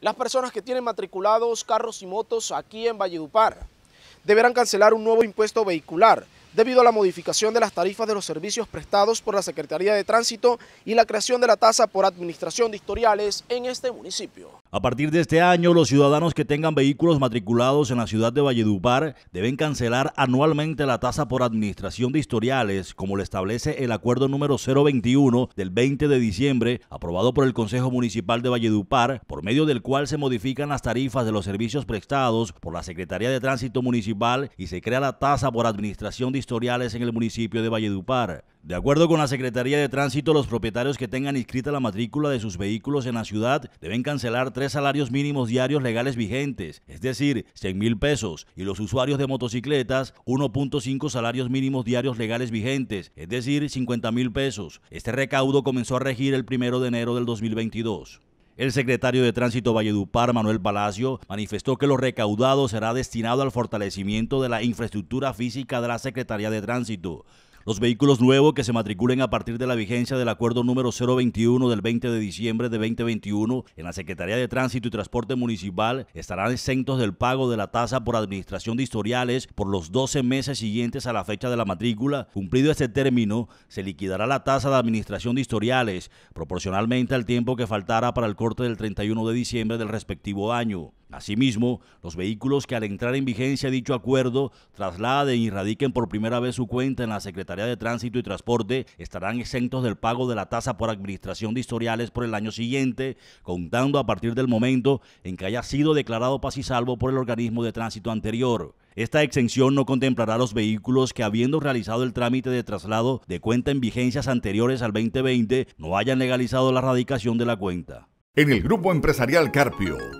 Las personas que tienen matriculados carros y motos aquí en Valledupar deberán cancelar un nuevo impuesto vehicular debido a la modificación de las tarifas de los servicios prestados por la Secretaría de Tránsito y la creación de la tasa por administración de historiales en este municipio. A partir de este año, los ciudadanos que tengan vehículos matriculados en la ciudad de Valledupar deben cancelar anualmente la tasa por administración de historiales, como lo establece el acuerdo número 021 del 20 de diciembre, aprobado por el Consejo Municipal de Valledupar, por medio del cual se modifican las tarifas de los servicios prestados por la Secretaría de Tránsito Municipal y se crea la tasa por administración de historiales en el municipio de Valledupar. De acuerdo con la Secretaría de Tránsito, los propietarios que tengan inscrita la matrícula de sus vehículos en la ciudad deben cancelar tres salarios mínimos diarios legales vigentes, es decir, 100 mil pesos, y los usuarios de motocicletas 1.5 salarios mínimos diarios legales vigentes, es decir, 50 mil pesos. Este recaudo comenzó a regir el primero de enero del 2022. El secretario de Tránsito Valledupar, Manuel Palacio, manifestó que lo recaudado será destinado al fortalecimiento de la infraestructura física de la Secretaría de Tránsito, los vehículos nuevos que se matriculen a partir de la vigencia del acuerdo número 021 del 20 de diciembre de 2021 en la Secretaría de Tránsito y Transporte Municipal estarán exentos del pago de la tasa por administración de historiales por los 12 meses siguientes a la fecha de la matrícula. Cumplido este término, se liquidará la tasa de administración de historiales proporcionalmente al tiempo que faltara para el corte del 31 de diciembre del respectivo año. Asimismo, los vehículos que al entrar en vigencia dicho acuerdo trasladen y radiquen por primera vez su cuenta en la Secretaría de Tránsito y Transporte estarán exentos del pago de la tasa por administración de historiales por el año siguiente, contando a partir del momento en que haya sido declarado paz y salvo por el organismo de tránsito anterior. Esta exención no contemplará los vehículos que habiendo realizado el trámite de traslado de cuenta en vigencias anteriores al 2020 no hayan legalizado la radicación de la cuenta. En el grupo empresarial Carpio